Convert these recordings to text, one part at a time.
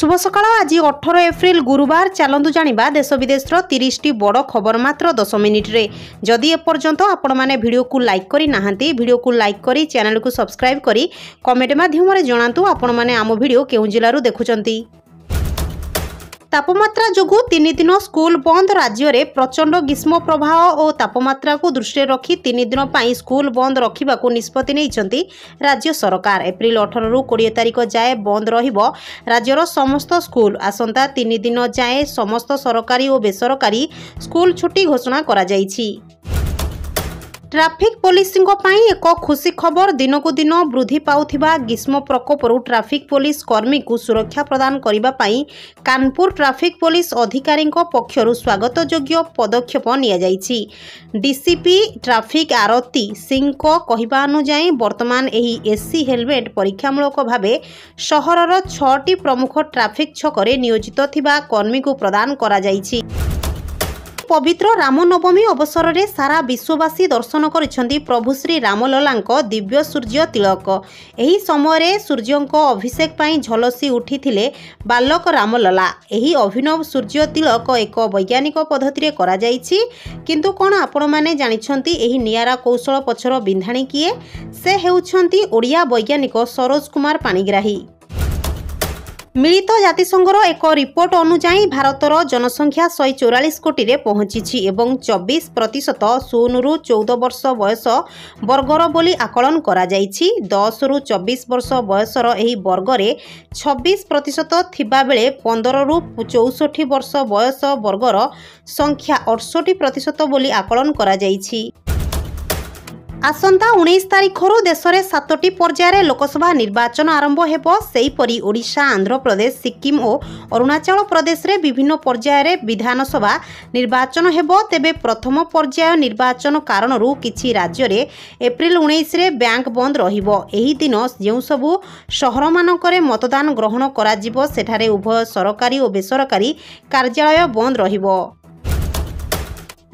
শুভ সকাল আজ অঠর এপ্রিল গুরুবার চালু জাঁয়া দেশ বিদেশর তিরিশটি বড় খবর মাত্র দশ মিনিট্রে যদি এপর্যন্ত আপনার ভিডিওকে লাইক করে না ভিডিওকে লাইক করে চ্যানেলকে সবসক্রাইব করে কমেন্ট মাধ্যমে জনাতু আপনার আম ভিডিও কেউ জেলার দেখুম ତାପମାତ୍ରା ଯୋଗୁଁ ତିନି ଦିନ ସ୍କୁଲ ବନ୍ଦ ରାଜ୍ୟରେ ପ୍ରଚଣ୍ଡ ଗ୍ରୀଷ୍ମ ପ୍ରବାହ ଓ ତାପମାତ୍ରାକୁ ଦୃଷ୍ଟିରେ ରଖି ତିନି ଦିନ ପାଇଁ ସ୍କୁଲ ବନ୍ଦ ରଖିବାକୁ ନିଷ୍ପତ୍ତି ନେଇଛନ୍ତି ରାଜ୍ୟ ସରକାର ଏପ୍ରିଲ ଅଠରରୁ କୋଡ଼ିଏ ତାରିଖ ଯାଏଁ ବନ୍ଦ ରହିବ ରାଜ୍ୟର ସମସ୍ତ ସ୍କୁଲ ଆସନ୍ତା ତିନି ଦିନ ଯାଏଁ ସମସ୍ତ ସରକାରୀ ଓ ବେସରକାରୀ ସ୍କୁଲ ଛୁଟି ଘୋଷଣା କରାଯାଇଛି ଟ୍ରାଫିକ୍ ପୋଲିସଙ୍କ ପାଇଁ ଏକ ଖୁସି ଖବର ଦିନକୁ ଦିନ ବୃଦ୍ଧି ପାଉଥିବା ଗ୍ରୀଷ୍ମ ପ୍ରକୋପରୁ ଟ୍ରାଫିକ୍ ପୋଲିସ କର୍ମୀଙ୍କୁ ସୁରକ୍ଷା ପ୍ରଦାନ କରିବା ପାଇଁ କାନପୁର ଟ୍ରାଫିକ୍ ପୋଲିସ ଅଧିକାରୀଙ୍କ ପକ୍ଷରୁ ସ୍ୱାଗତଯୋଗ୍ୟ ପଦକ୍ଷେପ ନିଆଯାଇଛି ଡିସିପି ଟ୍ରାଫିକ୍ ଆରତୀ ସିଂଙ୍କ କହିବା ଅନୁଯାୟୀ ବର୍ତ୍ତମାନ ଏହି ଏସି ହେଲମେଟ୍ ପରୀକ୍ଷାମୂଳକ ଭାବେ ସହରର ଛଅଟି ପ୍ରମୁଖ ଟ୍ରାଫିକ୍ ଛକରେ ନିୟୋଜିତ ଥିବା କର୍ମୀଙ୍କୁ ପ୍ରଦାନ କରାଯାଇଛି ପବିତ୍ର ରାମନବମୀ ଅବସରରେ ସାରା ବିଶ୍ୱବାସୀ ଦର୍ଶନ କରିଛନ୍ତି ପ୍ରଭୁ ଶ୍ରୀ ରାମଲଲାଙ୍କ ଦିବ୍ୟ ସୂର୍ଯ୍ୟ ତିଳକ ଏହି ସମୟରେ ସୂର୍ଯ୍ୟଙ୍କ ଅଭିଷେକ ପାଇଁ ଝଲସି ଉଠିଥିଲେ ବାଲକ ରାମଲଲା ଏହି ଅଭିନବ ସୂର୍ଯ୍ୟ ତିଳକ ଏକ ବୈଜ୍ଞାନିକ ପଦ୍ଧତିରେ କରାଯାଇଛି କିନ୍ତୁ କ'ଣ ଆପଣମାନେ ଜାଣିଛନ୍ତି ଏହି ନିଆରା କୌଶଳ ପଛର ବିନ୍ଧାଣୀ କିଏ ସେ ହେଉଛନ୍ତି ଓଡ଼ିଆ ବୈଜ୍ଞାନିକ ସରୋଜ କୁମାର ପାଣିଗ୍ରାହୀ ମିଳିତ ଜାତିସଂଘର ଏକ ରିପୋର୍ଟ ଅନୁଯାୟୀ ଭାରତର ଜନସଂଖ୍ୟା ଶହେ ଚଉରାଳିଶ କୋଟିରେ ପହଞ୍ଚିଛି ଏବଂ ଚବିଶ ପ୍ରତିଶତ ଶୂନରୁ ଚଉଦ ବର୍ଷ ବୟସ ବର୍ଗର ବୋଲି ଆକଳନ କରାଯାଇଛି ଦଶରୁ ଚବିଶ ବର୍ଷ ବୟସର ଏହି ବର୍ଗରେ ଛବିଶ ପ୍ରତିଶତ ଥିବାବେଳେ ପନ୍ଦରରୁ ଚଉଷଠି ବର୍ଷ ବୟସ ବର୍ଗର ସଂଖ୍ୟା ଅଠଷଠି ପ୍ରତିଶତ ବୋଲି ଆକଳନ କରାଯାଇଛି আসন্তা উনিশ তারিখর দেশের সাতটি পর্যায়ে লোকসভা নির্বাচন আরম্ভ হব সেইপরি ওড়শা আন্ধ্রপ্রদেশ সিকিম ও অরুণাচল প্রদেশের বিভিন্ন পর্যায়ে বিধানসভা নির্বাচন হব তেবে প্রথম পর্যায় নির্বাচন কারণর কিছু রাজ্যের এপ্রিল উনিশে ব্যাঙ্ক বন্ধ রহব এই দিন যেসব সহরমানকরে মতদান গ্রহণ করা সেখানে উভয় সরকারি ও বেসরকারি কার্যালয় বন্ধ রহব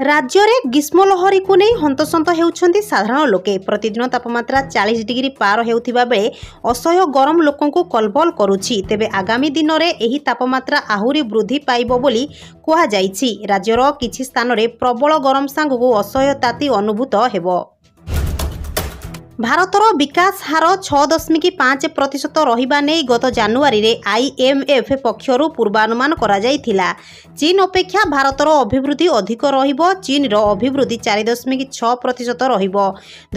ରାଜ୍ୟରେ ଗ୍ରୀଷ୍ମ ଲହରୀକୁ ନେଇ ହନ୍ତସନ୍ତ ହେଉଛନ୍ତି ସାଧାରଣ ଲୋକେ ପ୍ରତିଦିନ ତାପମାତ୍ରା ଚାଳିଶ ଡିଗ୍ରୀ ପାର ହେଉଥିବା ବେଳେ ଅସହ୍ୟ ଗରମ ଲୋକଙ୍କୁ କଲବଲ କରୁଛି ତେବେ ଆଗାମୀ ଦିନରେ ଏହି ତାପମାତ୍ରା ଆହୁରି ବୃଦ୍ଧି ପାଇବ ବୋଲି କୁହାଯାଇଛି ରାଜ୍ୟର କିଛି ସ୍ଥାନରେ ପ୍ରବଳ ଗରମ ସାଙ୍ଗକୁ ଅସହ୍ୟ ତାତି ଅନୁଭୂତ ହେବ ଭାରତର ବିକାଶ ହାର ଛଅ ଦଶମିକ ପାଞ୍ଚ ପ୍ରତିଶତ ରହିବା ନେଇ ଗତ ଜାନୁଆରୀରେ ଆଇଏମ୍ଏଫ୍ ପକ୍ଷରୁ ପୂର୍ବାନୁମାନ କରାଯାଇଥିଲା ଚୀନ୍ ଅପେକ୍ଷା ଭାରତର ଅଭିବୃଦ୍ଧି ଅଧିକ ରହିବ ଚୀନ୍ର ଅଭିବୃଦ୍ଧି ଚାରି ଦଶମିକ ଛଅ ପ୍ରତିଶତ ରହିବ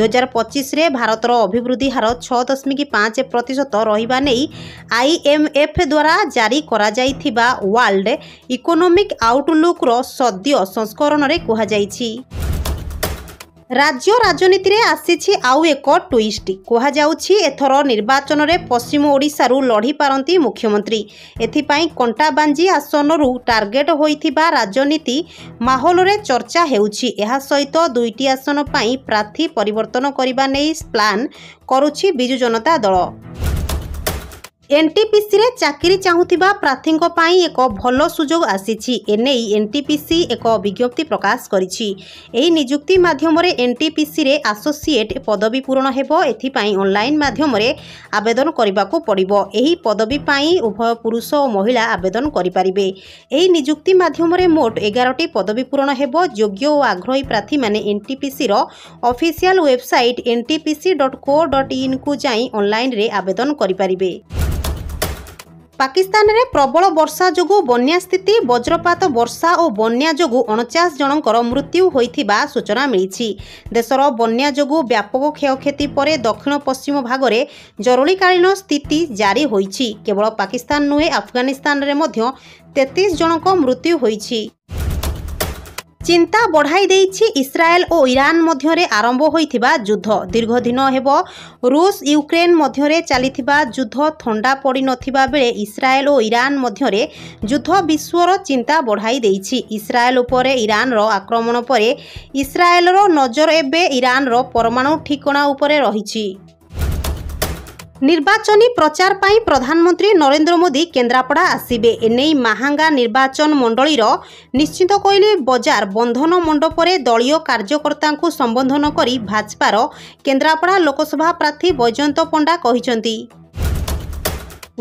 ଦୁଇହଜାର ପଚିଶରେ ଭାରତର ଅଭିବୃଦ୍ଧି ହାର ଛଅ ଦଶମିକ ପାଞ୍ଚ ପ୍ରତିଶତ ରହିବା ନେଇ ଆଇଏମ୍ଏଫ୍ ଦ୍ୱାରା ଜାରି କରାଯାଇଥିବା ୱାର୍ଲଡ ଇକୋନୋମିକ୍ ଆଉଟଲୁକ୍ର ସଦ୍ୟ ସଂସ୍କରଣରେ କୁହାଯାଇଛି ରାଜ୍ୟ ରାଜନୀତିରେ ଆସିଛି ଆଉ ଏକ ଟୁଇଷ୍ଟ କୁହାଯାଉଛି ଏଥର ନିର୍ବାଚନରେ ପଶ୍ଚିମ ଓଡ଼ିଶାରୁ ଲଢ଼ି ପାରନ୍ତି ମୁଖ୍ୟମନ୍ତ୍ରୀ ଏଥିପାଇଁ କଣ୍ଟାବାଞ୍ଜି ଆସନରୁ ଟାର୍ଗେଟ ହୋଇଥିବା ରାଜନୀତି ମାହୋଲରେ ଚର୍ଚ୍ଚା ହେଉଛି ଏହା ସହିତ ଦୁଇଟି ଆସନ ପାଇଁ ପ୍ରାର୍ଥୀ ପରିବର୍ତ୍ତନ କରିବା ନେଇ ପ୍ଲାନ୍ କରୁଛି ବିଜୁ ଜନତା ଦଳ ଏନ୍ଟିପିସିରେ ଚାକିରି ଚାହୁଁଥିବା ପ୍ରାର୍ଥୀଙ୍କ ପାଇଁ ଏକ ଭଲ ସୁଯୋଗ ଆସିଛି ଏନେଇ ଏନ୍ଟିପିସି ଏକ ବିଜ୍ଞପ୍ତି ପ୍ରକାଶ କରିଛି ଏହି ନିଯୁକ୍ତି ମାଧ୍ୟମରେ ଏନ୍ଟିପିସିରେ ଆସୋସିଏଟ୍ ପଦବୀ ପୂରଣ ହେବ ଏଥିପାଇଁ ଅନଲାଇନ୍ ମାଧ୍ୟମରେ ଆବେଦନ କରିବାକୁ ପଡ଼ିବ ଏହି ପଦବୀ ପାଇଁ ଉଭୟ ପୁରୁଷ ଓ ମହିଳା ଆବେଦନ କରିପାରିବେ ଏହି ନିଯୁକ୍ତି ମାଧ୍ୟମରେ ମୋଟ ଏଗାରଟି ପଦବୀ ପୂରଣ ହେବ ଯୋଗ୍ୟ ଓ ଆଗ୍ରହୀ ପ୍ରାର୍ଥୀମାନେ ଏନ୍ଟିପିସିର official website NTPC dot co dot ଇନ୍କୁ ଯାଇ ଅନଲାଇନ୍ରେ ଆବେଦନ କରିପାରିବେ ପାକିସ୍ତାନରେ ପ୍ରବଳ ବର୍ଷା ଯୋଗୁଁ ବନ୍ୟା ସ୍ଥିତି ବଜ୍ରପାତ ବର୍ଷା ଓ ବନ୍ୟା ଯୋଗୁଁ ଅଣଚାଶ ଜଣଙ୍କର ମୃତ୍ୟୁ ହୋଇଥିବା ସୂଚନା ମିଳିଛି ଦେଶର ବନ୍ୟା ଯୋଗୁଁ ବ୍ୟାପକ କ୍ଷୟକ୍ଷତି ପରେ ଦକ୍ଷିଣ ପଶ୍ଚିମ ଭାଗରେ ଜରୁରୀକାଳୀନ ସ୍ଥିତି ଜାରି ହୋଇଛି କେବଳ ପାକିସ୍ତାନ ନୁହେଁ ଆଫଗାନିସ୍ତାନରେ ମଧ୍ୟ ତେତିଶ ଜଣଙ୍କ ମୃତ୍ୟୁ ହୋଇଛି চিন্তা বଢ଼াই ଦେଇଛି ଇସ୍ରାଏଲ ଓ ଇରାନ ମଧ୍ୟରେ ଆରମ୍ଭ ହୋଇଥିବା ଯୁଦ୍ଧ ଦୀର୍ଘଦିନ ହେବ ରୁଷ ୟୁକ୍ରେନ୍ ମଧ୍ୟରେ ଚାଲିଥିବା ଯୁଦ୍ଧ ଥଣ୍ଡା ପଡ଼ିନଥିବା ବେଳେ ଇସ୍ରାଏଲ ଓ ଇରାନ ମଧ୍ୟରେ ଯୁଦ୍ଧ ବିଶ୍ୱର ଚିନ୍ତା ବଢ଼ାଇ ଦେଇଛି ଇସ୍ରାଏଲ ଉପରେ ଇରାନର ଆକ୍ରମଣ ପରେ ଇସ୍ରାଏଲର ନଜର ଏବେ ଇରାନର ପରମାଣୁ ଠିକଣା ଉପରେ ରହିଛି ନିର୍ବାଚନୀ ପ୍ରଚାର ପାଇଁ ପ୍ରଧାନମନ୍ତ୍ରୀ ନରେନ୍ଦ୍ର ମୋଦି କେନ୍ଦ୍ରାପଡ଼ା ଆସିବେ ଏନେଇ ମାହାଙ୍ଗା ନିର୍ବାଚନ ମଣ୍ଡଳୀର ନିଶ୍ଚିତ କହିଲେ ବଜାର ବନ୍ଧନ ମଣ୍ଡପରେ ଦଳୀୟ କାର୍ଯ୍ୟକର୍ତ୍ତାଙ୍କୁ ସମ୍ବୋଧନ କରି ଭାଜପାର କେନ୍ଦ୍ରାପଡ଼ା ଲୋକସଭା ପ୍ରାର୍ଥୀ ବୈଜୟନ୍ତ ପଣ୍ଡା କହିଛନ୍ତି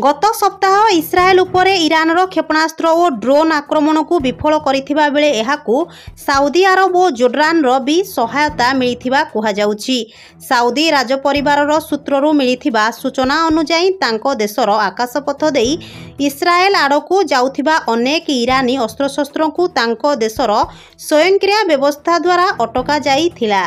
ଗତ ସପ୍ତାହ ଇସ୍ରାଏଲ ଉପରେ ଇରାନର କ୍ଷେପଣାସ୍ତ୍ର ଓ ଡ୍ରୋନ୍ ଆକ୍ରମଣକୁ ବିଫଳ କରିଥିବା ବେଳେ ଏହାକୁ ସାଉଦି ଆରବ ଓ ଜୋର୍ଡାନ୍ର ବି ସହାୟତା ମିଳିଥିବା କୁହାଯାଉଛି ସାଉଦି ରାଜପରିବାରର ସୂତ୍ରରୁ ମିଳିଥିବା ସୂଚନା ଅନୁଯାୟୀ ତାଙ୍କ ଦେଶର ଆକାଶପଥ ଦେଇ ଇସ୍ରାଏଲ ଆଡ଼କୁ ଯାଉଥିବା ଅନେକ ଇରାନୀ ଅସ୍ତ୍ରଶସ୍ତ୍ରଙ୍କୁ ତାଙ୍କ ଦେଶର ସ୍ୱୟଂକ୍ରିୟା ବ୍ୟବସ୍ଥା ଦ୍ୱାରା ଅଟକାଯାଇଥିଲା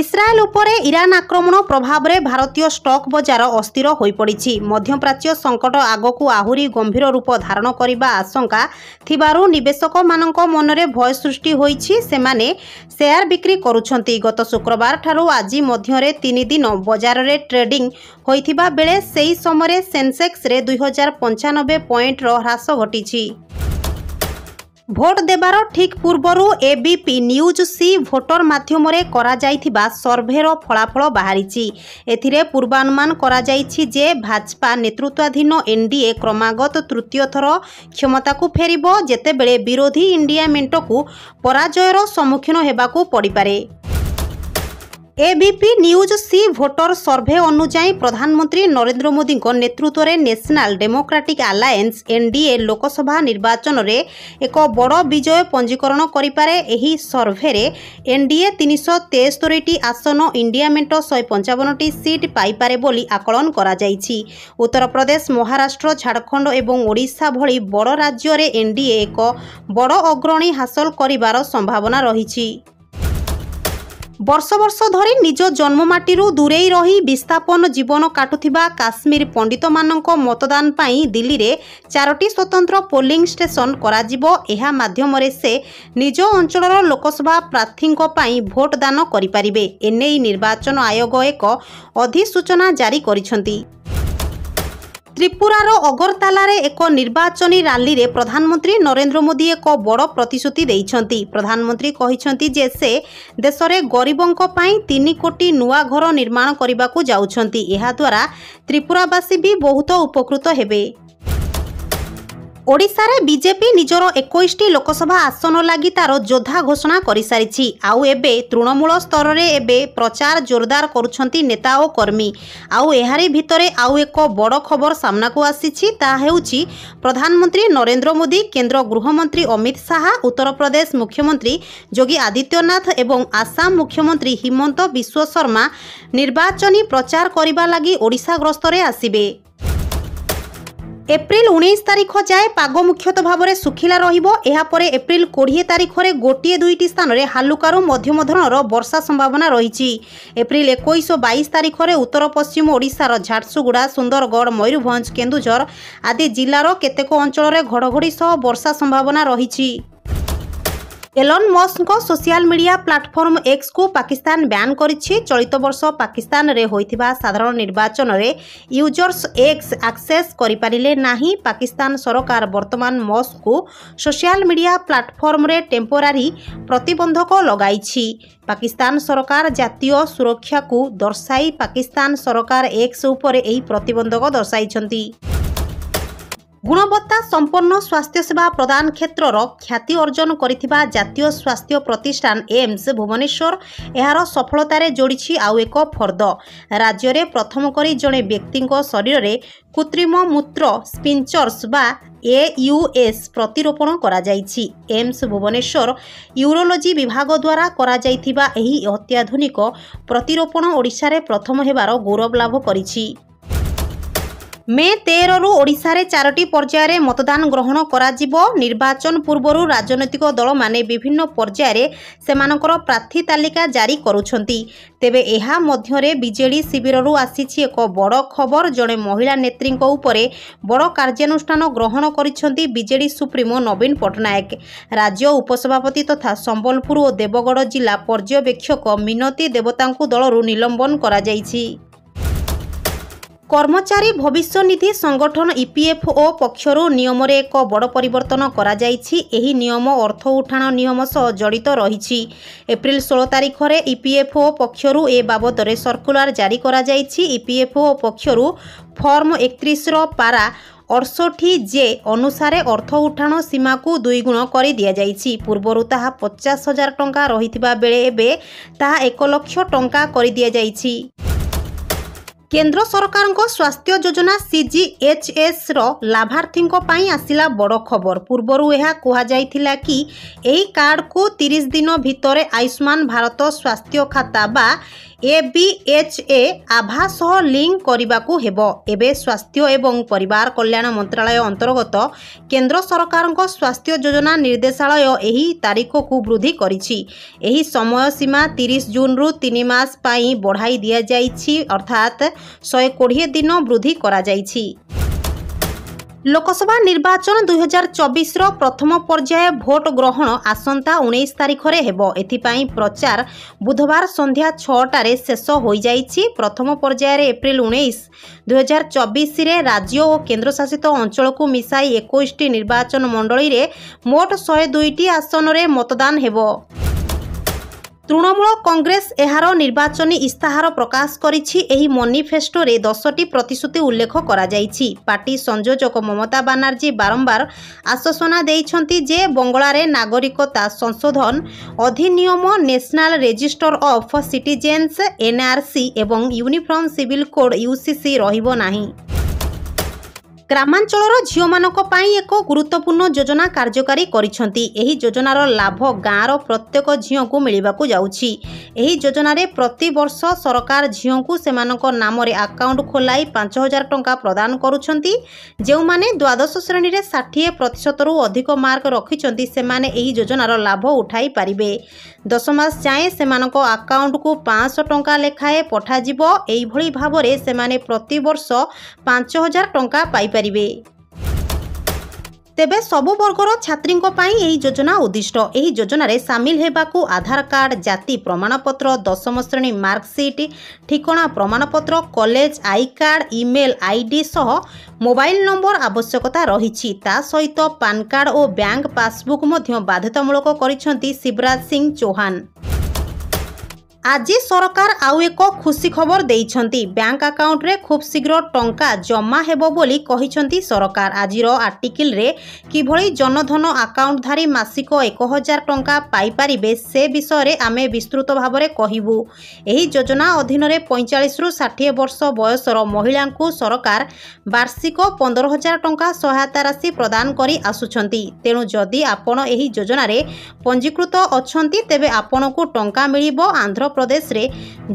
ইসরায়েল উপরে ইরান আক্রমণ প্রভাবে ভারতীয় স্টক বজার অস্থির হয়ে পড়ছে মধ্যপ্রাচ্য সংকট আগকু আহুরি গম্ভীর রূপ ধারণ করা আশঙ্কা থাকার নিবেশক মান মনরে ভয় সৃষ্টি হয়েছে সেমানে সেয়ার বিক্রি করছেন গত শুক্রবার ঠার আজি মধ্যে তিন দিন বজারে ট্রেডিং হয়ে বেড়ে সেই সময় সেনসেক্সরে দুই হাজার পঞ্চানবে পয়েন্টর হ্রাস ঘটিছে ভোট দেবার ঠিক পূর্বরু এবিপি নিউজ সি ভোটর মাধ্যমে করা যাই সর্ভের ফলাফল বাহারিছি এতে পূর্বানুমান করা যাই যে ভাজপা নেতৃত্বাধীন এনডিএ ক্রমাগত তৃতীয় থর ক্ষমতা ফেরিব যেতবে বিরোধী ইন্ডিয়া মেন্টকু পরাজয়ের সম্মুখীন হওয়া পড়িপারে ABP news C voter survey অনুযায়ী প্রধানমন্ত্রী নরেন্দ্র মোদীঙ্ক নেতৃত্বরে ন্যাশনাল ডেমোক্রাটিক আলায়েন্স এনডিএ লোকসভা নির্বাচনরে এক বড় বিজয় পঞ্জীকরণ করিপারে এই সর্ভেরে এনডিএ তিনশো তেস্তরিটি আসন ইন্ডিয়ামেন্ট শহে পঞ্চাবনটি সিট পাইপারে বলে আকলন করা যাইছি উত্তরপ্রদেশ মহারাষ্ট্র ঝাড়খণ্ড এবং ওড়িশা ভি বড় রাজ্যের এনডিএ এক বড় অগ্রণী হাসল করিবার সম্ভাবনা রয়েছে বর্ষ বর্ষ ধরি নিজ জন্মমাটিরু দূরেই রহি বিস্থাপন জীবন কাটুথিবা কাশ্মীর পণ্ডিতমানଙ୍କ মতদান ପାଇଁ দিল্লিরে চারটি স্বতন্ত্র পোলিং স্টেশন କରାଯିବ ଏହା ମାଧ୍ୟମରେ ସେ ନିଜ ଅଞ୍ଚଳର ଲୋକସଭା ପ୍ରାର୍ଥୀଙ୍କ ପାଇଁ ଭୋଟ ଦାନ କରିପାରିବେ ଏନେଇ ନିର୍ବାଚନ ଆୟୋଗ ଏକ ଅଧିସୂଚନା ଜାରି କରିଛନ୍ତି ତ୍ରିପୁରାର ଅଗରତାଲାରେ ଏକ ନିର୍ବାଚନୀ ରାଲିରେ ପ୍ରଧାନମନ୍ତ୍ରୀ ନରେନ୍ଦ୍ର ମୋଦି ଏକ ବଡ଼ ପ୍ରତିଶ୍ରୁତି ଦେଇଛନ୍ତି ପ୍ରଧାନମନ୍ତ୍ରୀ କହିଛନ୍ତି ଯେ ସେ ଦେଶରେ ଗରିବଙ୍କ ପାଇଁ ତିନି କୋଟି ନୂଆ ଘର ନିର୍ମାଣ କରିବାକୁ ଯାଉଛନ୍ତି ଏହାଦ୍ୱାରା ତ୍ରିପୁରାବାସୀ ବି ବହୁତ ଉପକୃତ ହେବେ ଓଡ଼ିଶାରେ ବିଜେପି ନିଜର ଏକୋଇଶଟି ଲୋକସଭା ଆସନ ଲାଗି ତାର ଯୋଦ୍ଧା ଘୋଷଣା କରିସାରିଛି ଆଉ ଏବେ ତୃଣମୂଳ ସ୍ତରରେ ଏବେ ପ୍ରଚାର ଜୋରଦାର କରୁଛନ୍ତି ନେତା ଓ କର୍ମୀ ଆଉ ଏହାରି ଭିତରେ ଆଉ ଏକ ବଡ଼ ଖବର ସାମ୍ନାକୁ ଆସିଛି ତାହା ହେଉଛି ପ୍ରଧାନମନ୍ତ୍ରୀ ନରେନ୍ଦ୍ର ମୋଦି କେନ୍ଦ୍ର ଗୃହମନ୍ତ୍ରୀ ଅମିତ ଶାହା ଉତ୍ତରପ୍ରଦେଶ ମୁଖ୍ୟମନ୍ତ୍ରୀ ଯୋଗୀ ଆଦିତ୍ୟନାଥ ଏବଂ ଆସାମ ମୁଖ୍ୟମନ୍ତ୍ରୀ ହିମନ୍ତ ବିଶ୍ୱ ଶର୍ମା ନିର୍ବାଚନୀ ପ୍ରଚାର କରିବା ଲାଗି ଓଡ଼ିଶା ଗସ୍ତରେ ଆସିବେ এপ্রিল উনিশ তারিখ যায় পাগ মুখ্যতঃ ভাবে শুখিলা রহব এরপরে এপ্রিল কোড়িয়ে তারিখে গোটিয়ে দুইটি স্থানের হালুকার মধ্যম ধরনের বর্ষা সম্ভাবনা রয়েছে এপ্রিল একুশ ও বাইশ তারিখে উত্তর পশ্চিম ওড়শার ঝারসুগুড়া সুন্দরগড় ময়ূরভঞ্জ কেন্দুঝর আদি জেলার কেতেক অঞ্চলের ঘড়ঘড়ি সহ বর্ষা সম্ভাবনা রয়েছে ଏଲନ୍ ମସ୍କଙ୍କ ସୋସିଆଲ ମିଡିଆ ପ୍ଲାଟଫର୍ମ ଏକ୍ସକୁ ପାକିସ୍ତାନ ବ୍ୟାନ୍ କରିଛି ଚଳିତ ବର୍ଷ ପାକିସ୍ତାନରେ ହୋଇଥିବା ସାଧାରଣ ନିର୍ବାଚନରେ ୟୁଜର୍ସ ଏକ୍ସ ଆକ୍ସେସ୍ କରିପାରିଲେ ନାହିଁ ପାକିସ୍ତାନ ସରକାର ବର୍ତ୍ତମାନ ମସ୍କକୁ ସୋସିଆଲ ମିଡିଆ ପ୍ଲାଟଫର୍ମରେ ଟେମ୍ପୋରାରୀ ପ୍ରତିବନ୍ଧକ ଲଗାଇଛି ପାକିସ୍ତାନ ସରକାର ଜାତୀୟ ସୁରକ୍ଷାକୁ ଦର୍ଶାଇ ପାକିସ୍ତାନ ସରକାର ଏକ୍ସ ଉପରେ ଏହି ପ୍ରତିବନ୍ଧକ ଦର୍ଶାଇଛନ୍ତି গুণবত্তা সম্পন্ন স্বাস্থ্যসেবা প্রদান ক্ষেত্রর খ্যাতি অর্জন করিଥିବା জাতীয় স্বাস্থ্য প্রতিষ্ঠান এমস ভুবনেশ্বর এর সফলতার যোড়িছি আউ এক ফর্দ রাজ্যের প্রথম করে জনে ব্যক্তিঙ্ক শরীরে কৃত্রিম মূত্র স্পিঞ্চর্স বা এইউএস প্রতিরোপণ କରାଯାଇଛି ଏମ୍ସ ଭୁବନେଶ୍ୱର ୟୁରୋଲୋଜି ବିଭାଗ ଦ୍ୱାରା କରାଯାଇଥିବା ଏହି ଅତ୍ୟାଧୁନିକ ପ୍ରତିରୋପଣ ଓଡ଼ିଶାରେ ପ୍ରଥମ ହେବାର ଗୌରବ ଲାଭ କରିଛି মে তেরু ওড়শার চারোটি পর্যায়ে মতদান গ্রহণ করা নির্বাচন পূর্ব রাজনৈতিক দল মানে বিভিন্ন পর্যায়ে সে প্রার্থী তালিকা জারি করুছেন তেবে এহা মধ্যে বিজেডি শিবির আসিছি এক বড় খবর জনে মহিলা নেত্রী উপরে বড় কার্যানুষ্ঠান গ্রহণ করেছেন বিজেডি সুপ্রিমো নবীন পট্টনাক রাজ্য উপসভাপতি তথা সম্বলপুর ও দেবগড় জেলা পর্যবেক্ষক মিনতি দেবতা দলর নিলম্বন করা যাই কর্মচারী ভবিষ্য নিধি সংগঠন ইপিএফও পক্ষরু নিয়মরে এক বড় পরিবর্তন କରାଯାଇଛି ଏହି ନିୟମ ଅର୍ଥ ଉଠାଣ ନିୟମ ସହ ଜଡ଼ିତ ରହିଛି ଏପ୍ରିଲ ଷୋହଳ ତାରିଖରେ ଇପିଏଫ୍ଓ ପକ୍ଷରୁ ଏ ବାବଦରେ ସର୍କୁଲାର ଜାରି କରାଯାଇଛି ଇପିଏଫ୍ଓ ପକ୍ଷରୁ ଫର୍ମ ଏକତିରିଶର ପାରା ଅଠଷଠି ଜେ ଅନୁସାରେ ଅର୍ଥ ଉଠାଣ ସୀମାକୁ ଦୁଇଗୁଣ କରି ଦିଆଯାଇଛି ପୂର୍ବରୁ ତାହା ପଚାଶ ହଜାର ଟଙ୍କା ରହିଥିବା ବେଳେ ଏବେ ତାହା ଏକ ଲକ୍ଷ ଟଙ୍କା କରି ଦିଆଯାଇଛି କେନ୍ଦ୍ର ସରକାରଙ୍କ ସ୍ୱାସ୍ଥ୍ୟ ଯୋଜନା ସିଜିଏଚ୍ଏସ୍ର ଲାଭାର୍ଥୀଙ୍କ ପାଇଁ ଆସିଲା ବଡ଼ ଖବର ପୂର୍ବରୁ ଏହା କୁହାଯାଇଥିଲା କି ଏହି କାର୍ଡ଼କୁ ତିରିଶ ଦିନ ଭିତରେ ଆୟୁଷ୍ମାନ ଭାରତ ସ୍ୱାସ୍ଥ୍ୟ ଖାତା ବା এ বি এইচ এ আভা সহ লিঙ্ক করা হব এবে স্বাস্থ্য এবং পরিবার কল্যাণ মন্ত্রালয় অন্তর্গত কেন্দ্র সরকার স্বাস্থ্য যোজনা নির্দেশালয় এই তারিখক বৃদ্ধি করেছি এই সময় সীমা তিরিশ জুন রু তিন মাস পাই বড়াই দিয়া যাইছি অর্থাৎ শহে কোড়িয়ে দিন বৃদ্ধি করা যাইছি ଲୋକସଭା ନିର୍ବାଚନ ଦୁଇ ହଜାର ଚବିଶର ପ୍ରଥମ ପର୍ଯ୍ୟାୟ ଭୋଟ ଗ୍ରହଣ ଆସନ୍ତା ଉଣେଇଶ ତାରିଖରେ ହେବ ଏଥିପାଇଁ ପ୍ରଚାର ବୁଧବାର ସନ୍ଧ୍ୟା ଛଅଟାରେ ଶେଷ ହୋଇଯାଇଛି ପ୍ରଥମ ପର୍ଯ୍ୟାୟରେ ଏପ୍ରିଲ ଉଣେଇଶ ଦୁଇ ହଜାର ଚବିଶରେ ରାଜ୍ୟ ଓ କେନ୍ଦ୍ରଶାସିତ ଅଞ୍ଚଳକୁ ମିଶାଇ ଏକୋଇଶଟି ନିର୍ବାଚନ ମଣ୍ଡଳୀରେ ମୋଟ ଶହେ ଦୁଇଟି ଆସନରେ ମତଦାନ ହେବ তৃণমূল কংগ্রেস এর নির্বাচনী ইস্তাহার প্রকাশ করেছি এই মনিফেস্টোরে দশটি প্রতিশ্রুতি উল্লেখ করা যাইছি পার্টি সংযোজক মমতা বানার্জী বারম্বার আশ্বাসনা দিয়েছেন যে বঙ্গলার নাগরিকতা সংশোধন অধিনিয়ম national register of citizens NRC এবং ইউনিফর্ম সিভিল কোড ইউসিসি রহব না ଗ୍ରାମାଞ୍ଚଳର ଝିଅମାନଙ୍କ ପାଇଁ ଏକ ଗୁରୁତ୍ୱପୂର୍ଣ୍ଣ ଯୋଜନା କାର୍ଯ୍ୟକାରୀ କରିଛନ୍ତି ଏହି ଯୋଜନାର ଲାଭ ଗାଁର ପ୍ରତ୍ୟେକ ଝିଅଙ୍କୁ ମିଳିବାକୁ ଯାଉଛି ଏହି ଯୋଜନାରେ ପ୍ରତିବର୍ଷ ସରକାର ଝିଅଙ୍କୁ ସେମାନଙ୍କ ନାମରେ ଆକାଉଣ୍ଟ ଖୋଲାଇ ପାଞ୍ଚ ହଜାର ଟଙ୍କା ପ୍ରଦାନ କରୁଛନ୍ତି ଯେଉଁମାନେ ଦ୍ୱାଦଶ ଶ୍ରେଣୀରେ ଷାଠିଏ ପ୍ରତିଶତରୁ ଅଧିକ ମାର୍କ ରଖିଛନ୍ତି ସେମାନେ ଏହି ଯୋଜନାର ଲାଭ ଉଠାଇ ପାରିବେ ଦଶ ମାସ ଯାଏଁ ସେମାନଙ୍କ ଆକାଉଣ୍ଟକୁ ପାଞ୍ଚଶହ ଟଙ୍କା ଲେଖାଏଁ ପଠାଯିବ ଏହିଭଳି ଭାବରେ ସେମାନେ ପ୍ରତିବର୍ଷ ପାଞ୍ଚ ହଜାର ଟଙ୍କା ପାଇ ପାଇପାରିବେ ତେବେ ସବୁ ବର୍ଗର ଛାତ୍ରୀଙ୍କ ପାଇଁ ଏହି ଯୋଜନା ଉଦ୍ଦିଷ୍ଟ ଏହି ଯୋଜନାରେ ସାମିଲ ହେବାକୁ ଆଧାର କାର୍ଡ଼ ଜାତି ପ୍ରମାଣପତ୍ର ଦଶମ ଶ୍ରେଣୀ ମାର୍କସିଟ୍ ଠିକଣା ପ୍ରମାଣପତ୍ର college I card email ID ସହ ମୋବାଇଲ ନମ୍ବର ଆବଶ୍ୟକତା ରହିଛି ତା ସହିତ ପାନ୍ କାର୍ଡ଼ ଓ ବ୍ୟାଙ୍କ ପାସବୁକ୍ ମଧ୍ୟ ବାଧ୍ୟତାମୂଳକ କରିଛନ୍ତି ଶିବରାଜ ସିଂ ଚୌହାନ ଆଜି ସରକାର ଆଉ ଏକ ଖୁସି ଖବର ଦେଇଛନ୍ତି ବ୍ୟାଙ୍କ ଆକାଉଣ୍ଟରେ ଖୁବ୍ ଶୀଘ୍ର ଟଙ୍କା ଜମା ହେବ ବୋଲି କହିଛନ୍ତି ସରକାର ଆଜିର ଆର୍ଟିକିଲରେ କିଭଳି ଜନଧନ ଆକାଉଣ୍ଟଧାରୀ ମାସିକ ଏକ ହଜାର ଟଙ୍କା ପାଇପାରିବେ ସେ ବିଷୟରେ ଆମେ ବିସ୍ତୃତ ଭାବରେ କହିବୁ ଏହି ଯୋଜନା ଅଧୀନରେ ପଇଁଚାଳିଶରୁ ଷାଠିଏ ବର୍ଷ ବୟସର ମହିଳାଙ୍କୁ ସରକାର ବାର୍ଷିକ ପନ୍ଦର ହଜାର ଟଙ୍କା ସହାୟତା ରାଶି ପ୍ରଦାନ କରି ଆସୁଛନ୍ତି ତେଣୁ ଯଦି ଆପଣ ଏହି ଯୋଜନାରେ ପଞ୍ଜୀକୃତ ଅଛନ୍ତି ତେବେ ଆପଣଙ୍କୁ ଟଙ୍କା ମିଳିବ ଆନ୍ଧ୍ର ପ୍ରଦେଶରେ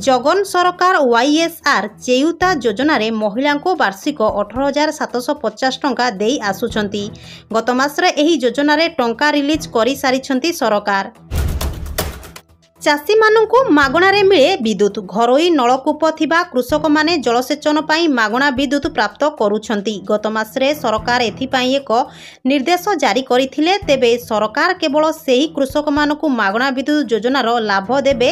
ଜଗନ ସରକାର ୱାଇଏସ୍ଆର୍ ଚେୟୁତା ଯୋଜନାରେ ମହିଳାଙ୍କୁ ବାର୍ଷିକ ଅଠର ହଜାର ସାତଶହ ପଚାଶ ଟଙ୍କା ଦେଇ ଆସୁଛନ୍ତି ଗତ ମାସରେ ଏହି ଯୋଜନାରେ ଟଙ୍କା ରିଲିଜ୍ କରିସାରିଛନ୍ତି ସରକାର ଚାଷୀମାନଙ୍କୁ ମାଗଣାରେ ମିଳେ ବିଦ୍ୟୁତ୍ ଘରୋଇ ନଳକୂପ ଥିବା କୃଷକମାନେ ଜଳସେଚନ ପାଇଁ ମାଗଣା ବିଦ୍ୟୁତ୍ ପ୍ରାପ୍ତ କରୁଛନ୍ତି ଗତ ମାସରେ ସରକାର ଏଥିପାଇଁ ଏକ ନିର୍ଦ୍ଦେଶ ଜାରି କରିଥିଲେ ତେବେ ସରକାର କେବଳ ସେହି କୃଷକମାନଙ୍କୁ ମାଗଣା ବିଦ୍ୟୁତ୍ ଯୋଜନାର ଲାଭ ଦେବେ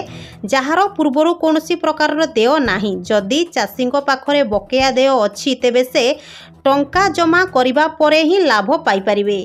ଯାହାର ପୂର୍ବରୁ କୌଣସି ପ୍ରକାରର ଦେୟ ନାହିଁ ଯଦି ଚାଷୀଙ୍କ ପାଖରେ ବକେୟା ଦେୟ ଅଛି ତେବେ ସେ ଟଙ୍କା ଜମା କରିବା ପରେ ହିଁ ଲାଭ ପାଇପାରିବେ